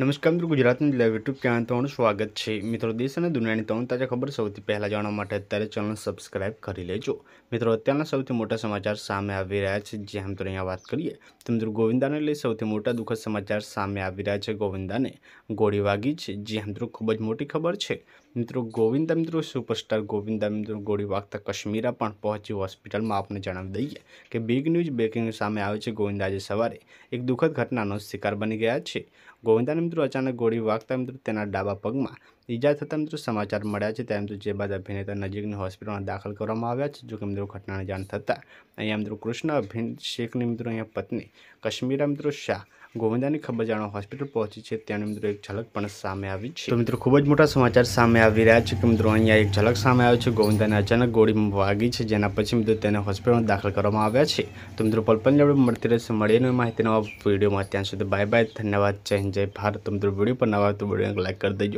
નમસ્કાર મિત્રો ગુજરાતની લાઈવ યુટ્યુબ ચેનલ તમારું સ્વાગત છે મિત્રો દેશ અને દુનિયાની ત્રણ તાજા ખબર સૌથી પહેલાં જાણવા માટે અત્યારે ચેનલ સબસ્ક્રાઇબ કરી લેજો મિત્રો અત્યારના સૌથી મોટા સમાચાર સામે આવી રહ્યા છે જે આમ તો અહીંયા વાત કરીએ તો મિત્રો ગોવિંદાને લઈ સૌથી મોટા દુઃખદ સમાચાર સામે આવી રહ્યા છે ગોવિંદાને ગોળી વાગી છે જે આમ તો ખૂબ જ મોટી ખબર છે મિત્રો ગોવિંદા મિત્રો સુપરસ્ટાર ગોવિંદા મિત્રો ગોળી વાગતા કશ્મીરા પણ પહોંચી હોસ્પિટલમાં આપને જણાવી દઈએ કે બિગ ન્યૂઝ બ્રેકિંગ સામે આવે છે ગોવિંદા આજે સવારે એક દુઃખદ ઘટનાનો શિકાર બની ગયા છે ગોવિંદાને મિત્રો અચાનક ગોળી વાગતા મિત્રો તેના ડાબા પગમાં ઈજા થતા મિત્રો સમાચાર મળ્યા છે ત્યારે મિત્રો જે બાદ અભિનેતા નજીકની હોસ્પિટલમાં દાખલ કરવામાં આવ્યા છે જોકે મિત્રો ઘટનાની જાણ થતાં અહીંયા મિત્રો કૃષ્ણ અભિન શેખની મિત્રો અહીંયા પત્ની કશ્મીરા મિત્રો શાહ ગોવિંદાની ખબર જાણવા હોસ્પિટલ પહોંચી છે ત્યાંની મિત્રો એક ઝલક પણ સામે આવી છે તો મિત્રો ખૂબ જ મોટા સમાચાર સામે આવી રહ્યા છે કે મિત્રો અહીંયા એક ઝલક સામે આવ્યો છે ગોવિંદાને અચાનક ગોળી વાગી છે જેના પછી મિત્રો તેને હોસ્પિટલમાં દાખલ કરવામાં આવ્યા છે તો મિત્રો પલપન લેવડે મળતી રહેશે મળીને માહિતીનો વિડીયોમાં ત્યાં સુધી બાય બાય ધન્યવાદ જય જય ભારત તમારે તમે વિડીયો પર નવા તો વિડીયોને લાઈક કરી દેજો